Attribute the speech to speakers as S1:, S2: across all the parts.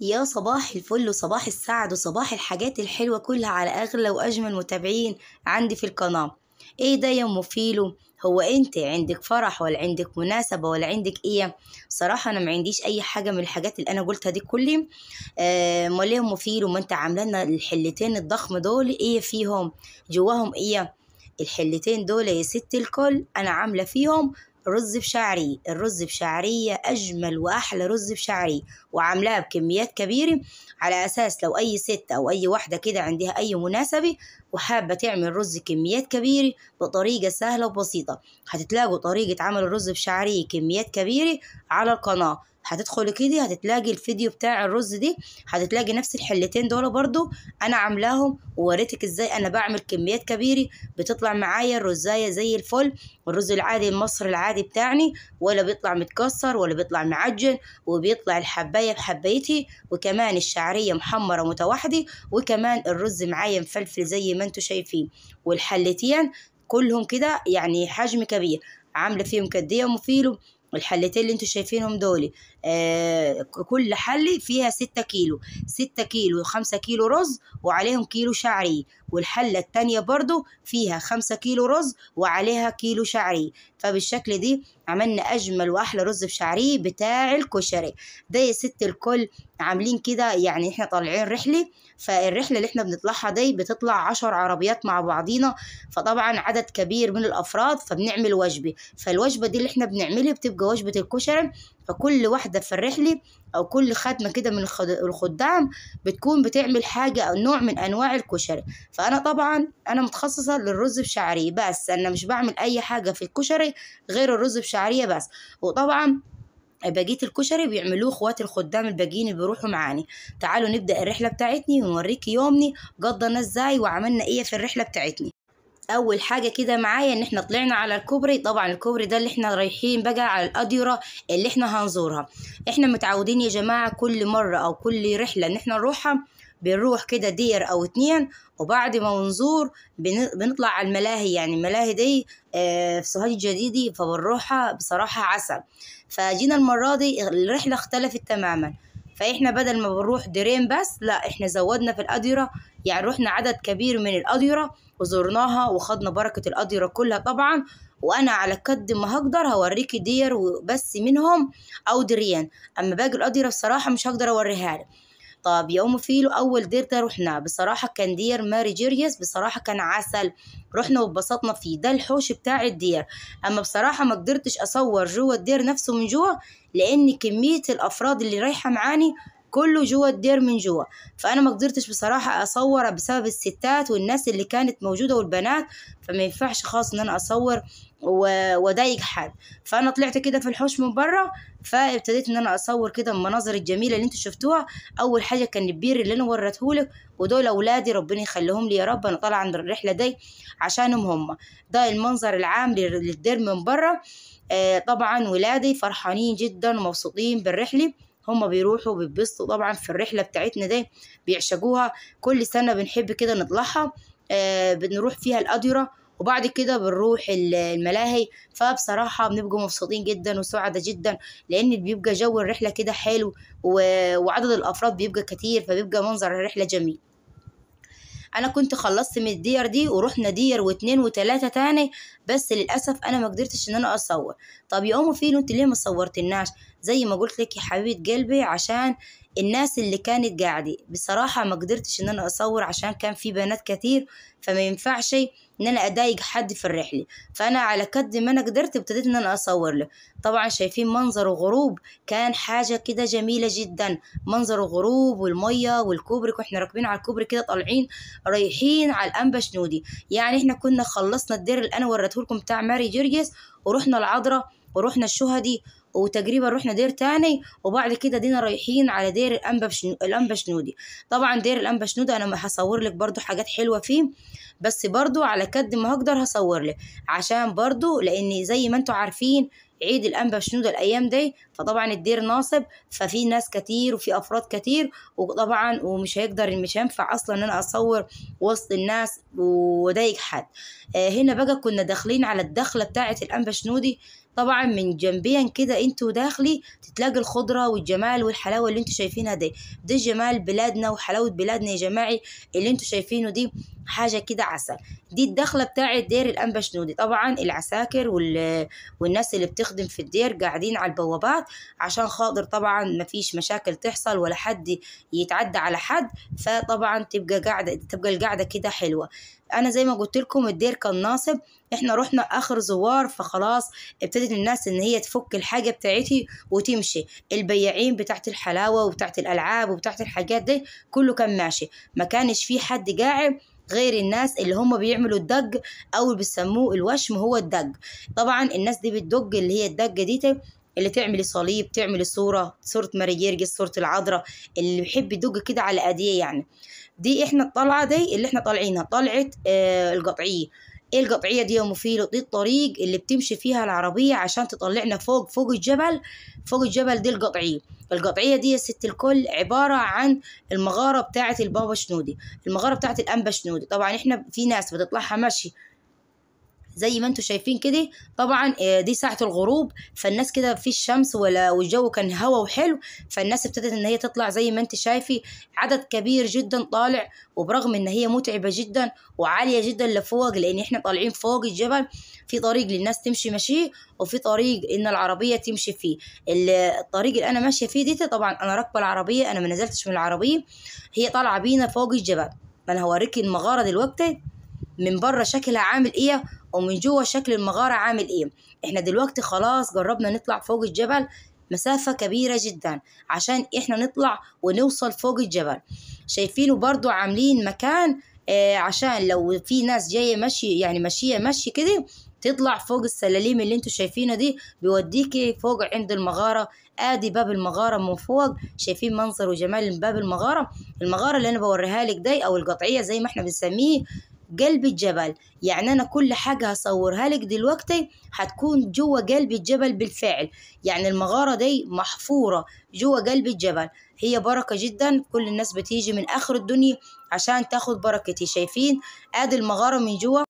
S1: يا صباح الفل وصباح السعد وصباح الحاجات الحلوة كلها على أغلى وأجمل متابعين عندي في القناة ايه ده يا ام فيلو هو انت عندك فرح ولا عندك مناسبه ولا عندك ايه صراحه انا ما عنديش اي حاجه من الحاجات اللي انا قلتها دي كلهم آه، امال آه يا ام فيلو ما انت عاملنا الحلتين الضخم دول ايه فيهم جواهم ايه الحلتين دول يا ست الكل انا عامله فيهم رز بشعري الرز بشعرية أجمل وأحلى رز بشعري وعاملاه بكميات كبيرة على أساس لو أي ست أو أي واحدة كده عندها أي مناسبة وحابة تعمل رز كميات كبيرة بطريقة سهلة وبسيطة هتتلاقوا طريقة عمل الرز بشعرية كميات كبيرة على القناة هتدخلي كده هتتلاقي الفيديو بتاع الرز دي هتتلاقي نفس الحلتين دول برضو انا عاملاهم ووريتك ازاي انا بعمل كميات كبيره بتطلع معايا الرزايه زي الفل الرز العادي المصري العادي بتاعني ولا بيطلع متكسر ولا بيطلع معجن وبيطلع الحبايه بحبايتي وكمان الشعريه محمره متوحده وكمان الرز معايا مفلفل زي ما انتم شايفين والحلتين كلهم كده يعني حجم كبير عامله فيهم كديه ومفيلو الحلتين اللي انتوا شايفينهم دول آه، كل حلة فيها ستة كيلو ستة كيلو خمسة كيلو رز وعليهم كيلو شعري والحلة التانية برضو فيها خمسة كيلو رز وعليها كيلو شعري فبالشكل دي عملنا أجمل وأحلى رز بشعري بتاع الكشري ده يا ست الكل عاملين كده يعني احنا طالعين رحلة فالرحلة اللي احنا بنطلعها دي بتطلع عشر عربيات مع بعضينا فطبعا عدد كبير من الأفراد فبنعمل وجبة فالوجبة دي اللي احنا بنعملها بتبقى وجبة الكشري فكل واحدة واحدة في الرحلة أو كل خدمة كده من الخدام بتكون بتعمل حاجة أو نوع من أنواع الكشري فأنا طبعا أنا متخصصة للرز بشعرية بس أنا مش بعمل أي حاجة في الكشري غير الرز بشعرية بس وطبعا بقيه الكشري بيعملوه اخوات الخدام الباقيين اللي بيروحوا معاني تعالوا نبدا الرحله بتاعتني ونوريك يومني قضنا ازاي وعملنا ايه في الرحله بتاعتني اول حاجه كده معايا ان احنا طلعنا على الكوبري طبعا الكوبري ده اللي احنا رايحين بقى على الاديره اللي احنا هنزورها احنا متعودين يا جماعه كل مره او كل رحله ان احنا نروحها بنروح كده دير او اتنين وبعد ما نزور بنطلع على الملاهي يعني الملاهي دي آه، في سوهاج الجديدي فبنروحها بصراحه عسل فجينا المره دي الرحله اختلفت تماما فاحنا بدل ما بنروح ديرين بس لا احنا زودنا في الاديره يعني رحنا عدد كبير من الاديره وزرناها وخدنا بركه الاديره كلها طبعا وانا على قد ما هقدر هوريكي دير وبس منهم او دريان اما باقي الاديره بصراحه مش هقدر اوريها لك طب يوم فيلو اول دير ده رحنا بصراحه كان دير ماري جيريس بصراحه كان عسل رحنا واتبسطنا فيه ده الحوش بتاع الدير اما بصراحه ما قدرتش اصور جوه الدير نفسه من جوه لان كميه الافراد اللي رايحه معاني كله جوا الدير من جوا فانا ما قدرتش بصراحه اصور بسبب الستات والناس اللي كانت موجوده والبنات فما ينفعش خالص ان انا اصور وضايق حد فانا طلعت كده في الحوش من بره فابتديت ان انا اصور كده المناظر الجميله اللي انتوا شفتوها اول حاجه كان البير اللي انا وريتهولك ودول اولادي ربنا يخليهم لي يا رب انا طالعه عند الرحله دي عشانهم هم ده المنظر العام للدير من بره آه، طبعا ولادي فرحانين جدا ومبسوطين بالرحله هما بيروحوا بيتبسطوا طبعا في الرحله بتاعتنا دي بيعشقوها كل سنه بنحب كده نطلعها آه بنروح فيها الأديرة وبعد كده بنروح الملاهي فبصراحة بنبقى مبسوطين جدا وسعدة جدا لأن بيبقى جو الرحلة كده حلو وعدد الأفراد بيبقى كتير فبيبقى منظر الرحلة جميل انا كنت خلصت من الدير دي ورحنا دير واتنين وتلاتة تاني بس للاسف انا ما قدرتش ان انا اصور طب يا ام فين انت ليه ما صورتناش زي ما قلت لك يا حبيبه قلبي عشان الناس اللي كانت قاعدة بصراحة ما قدرتش ان انا اصور عشان كان في بنات كتير فما ينفعش ان انا اضايق حد في الرحلة فانا على قد ما انا قدرت ابتديت ان انا اصور له طبعا شايفين منظر الغروب كان حاجة كده جميلة جدا منظر الغروب والمية والكوبري واحنا راكبين على الكوبري كده طالعين رايحين على الانبش نودي يعني احنا كنا خلصنا الدير اللي انا وريته لكم بتاع ماري جرجس ورحنا العذراء ورحنا الشهدي وتقريبا رحنا دير تاني وبعد كده دينا رايحين على دير الانبا الانبا شنودي طبعا دير الانبا شنودي انا هصور لك برضو حاجات حلوه فيه بس برضو على قد ما هقدر هصور لك عشان برضو لان زي ما انتوا عارفين عيد الانبا شنودة الايام دي فطبعا الدير ناصب ففي ناس كتير وفي افراد كتير وطبعا ومش هيقدر مش هينفع اصلا ان انا اصور وسط الناس وضايق حد آه هنا بقى كنا داخلين على الدخله بتاعه الانبا شنودي طبعا من جنبيا كده انتوا داخلي تتلاقي الخضره والجمال والحلاوه اللي انتوا شايفينها دي ده جمال بلادنا وحلاوه بلادنا يا جماعي اللي انتوا شايفينه دي حاجة كده عسل دي الدخلة بتاعة دير الأنبا شنودي طبعا العساكر وال... والناس اللي بتخدم في الدير قاعدين على البوابات عشان خاطر طبعا مفيش مشاكل تحصل ولا حد يتعدى على حد فطبعا تبقى قاعدة تبقى القاعده كده حلوة انا زي ما قلت لكم الدير كان ناصب احنا رحنا اخر زوار فخلاص ابتدت الناس ان هي تفك الحاجه بتاعتي وتمشي البياعين بتاعت الحلاوه وبتاعت الالعاب وبتاعت الحاجات دي كله كان ماشي ما كانش في حد قاعد غير الناس اللي هم بيعملوا الدج او بيسموه الوشم هو الدج طبعا الناس دي بتدج اللي هي الدجه دي اللي تعملي صليب تعملي صوره صوره ماري جرجس صوره العذراء اللي بيحب يدج كده على ايديه يعني دي احنا الطلعه دي اللي احنا طالعينها طلعت آه القطعيه ايه القطعية دي يا مفيلو دي الطريق اللي بتمشي فيها العربية عشان تطلعنا فوق فوق الجبل فوق الجبل دي القطعية القطعية دي يا ست الكل عبارة عن المغارة بتاعة البابا شنودي المغارة بتاعة الأنبا شنودي طبعا احنا في ناس بتطلعها مشي زي ما انتم شايفين كده طبعا آه، دي ساعه الغروب فالناس كده في الشمس ولا والجو كان هوا وحلو فالناس ابتدت ان هي تطلع زي ما انت شايفي عدد كبير جدا طالع وبرغم ان هي متعبه جدا وعاليه جدا لفوق لان احنا طالعين فوق الجبل في طريق للناس تمشي مشي وفي طريق ان العربيه تمشي فيه الطريق اللي انا ماشيه فيه دي طبعا انا راكبه العربيه انا ما نزلتش من العربيه هي طالعه بينا فوق الجبل ما انا هوريكي المغاره دلوقتي من بره شكلها عامل ايه ومن جوه شكل المغارة عامل ايه احنا دلوقتي خلاص جربنا نطلع فوق الجبل مسافة كبيرة جدا عشان احنا نطلع ونوصل فوق الجبل شايفينه برضو عاملين مكان آه عشان لو في ناس جاية مشي يعني ماشية مشي كده تطلع فوق السلاليم اللي انتوا شايفينها دي بيوديكي فوق عند المغارة ادي باب المغارة من فوق شايفين منظر وجمال باب المغارة المغارة اللي انا بوريها لك دي او القطعية زي ما احنا بنسميه قلب الجبل يعني أنا كل حاجة هصورها لك دلوقتي هتكون جوا قلب الجبل بالفعل يعني المغارة دي محفورة جوا قلب الجبل هي بركة جدا كل الناس بتيجي من آخر الدنيا عشان تاخد بركتي إيه شايفين ادي المغارة من جوا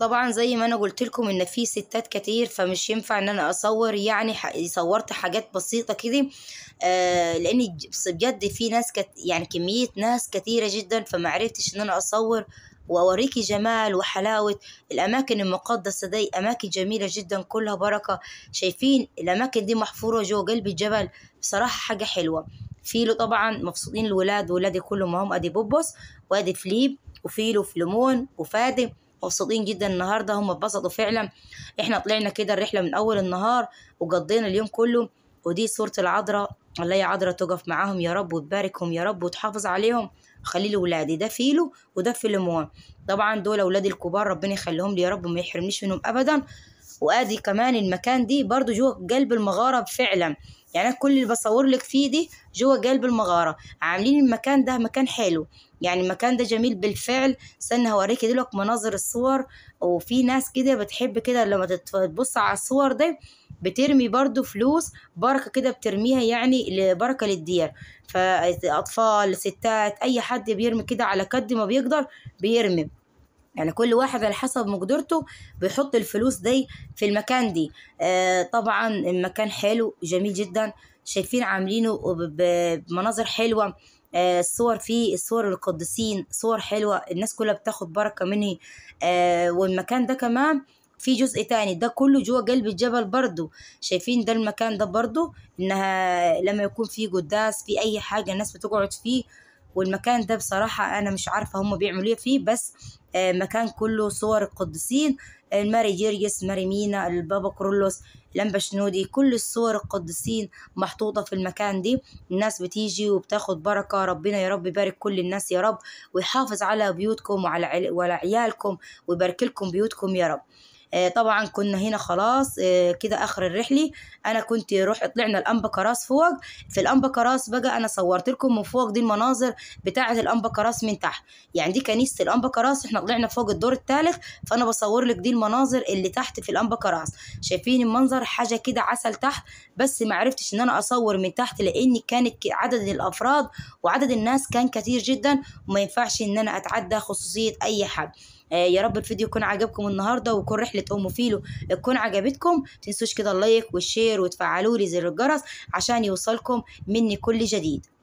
S1: طبعا زي ما انا قلت لكم ان في ستات كتير فمش ينفع ان انا اصور يعني صورت حاجات بسيطه كده آه لان بجد في ناس كت يعني كميه ناس كتيره جدا عرفتش ان انا اصور وأوريكي جمال وحلاوة الأماكن المقدسة دي أماكن جميلة جدا كلها بركة شايفين الأماكن دي محفورة جوه قلب الجبل بصراحة حاجة حلوة فيلو طبعا مبسوطين الولاد ولادي كلهم هم ادي بوبوس وادي فليب وفيلو فليمون وفادي مبسوطين جدا النهارده هم اتبسطوا فعلا احنا طلعنا كده الرحله من اول النهار وقضينا اليوم كله ودي صوره العذراء الله يا عذراء تقف معاهم يا رب وتباركهم يا رب وتحافظ عليهم بخليه ولادي ده فيلو وده فيلمون طبعا دول اولادي الكبار ربنا يخليهم لي يا رب وما يحرمنيش منهم ابدا وادي كمان المكان دي برضو جوه قلب المغاره فعلا يعني كل اللي بصور لك فيه دي جوه قلب المغاره عاملين المكان ده مكان حلو يعني المكان ده جميل بالفعل استنى هوريكي دلوقتي مناظر الصور وفي ناس كده بتحب كده لما تبص على الصور دي بترمي برضو فلوس بركة كده بترميها يعني بركة للديار فأطفال ستات أي حد بيرمي كده على قد ما بيقدر بيرمي يعني كل واحد على حسب مقدرته بيحط الفلوس دي في المكان دي آه طبعا المكان حلو جميل جدا شايفين عاملينه بمناظر حلوه آه الصور فيه الصور القديسين صور حلوه الناس كلها بتاخد بركه مني آه والمكان ده كمان في جزء تاني ده كله جوه قلب الجبل برضو شايفين ده المكان ده برضو انها لما يكون في قداس في اي حاجه الناس بتقعد فيه والمكان ده بصراحه انا مش عارفه هم بيعملوا ايه فيه بس آه، مكان كله صور القديسين ماري جيرجس ماري مينا البابا كرولوس لمبا شنودي كل الصور القديسين محطوطة في المكان دي الناس بتيجي وبتاخد بركة ربنا يا رب يبارك كل الناس يا رب ويحافظ على بيوتكم وعلى عيالكم ويبارك لكم بيوتكم يا رب آه، طبعا كنا هنا خلاص آه، كده اخر الرحله انا كنت روح طلعنا الانبا كراس فوق في الانبا كراس بقى انا صورت لكم من فوق دي المناظر بتاعه الانبا كراس من تحت يعني دي كنيسه الانبا كراس احنا طلعنا فوق الدور الثالث فانا بصور لك دي المناظر اللي تحت في الانبا كراس شايفين المنظر حاجه كده عسل تحت بس ما عرفتش ان انا اصور من تحت لان كانت عدد الافراد وعدد الناس كان كتير جدا وما ينفعش ان انا اتعدى خصوصيه اي حد آه، يا رب الفيديو يكون عجبكم النهارده ويكون رحله ام فيلو تكون عجبتكم متنسوش كده اللايك والشير وتفعلوا لي زر الجرس عشان يوصلكم مني كل جديد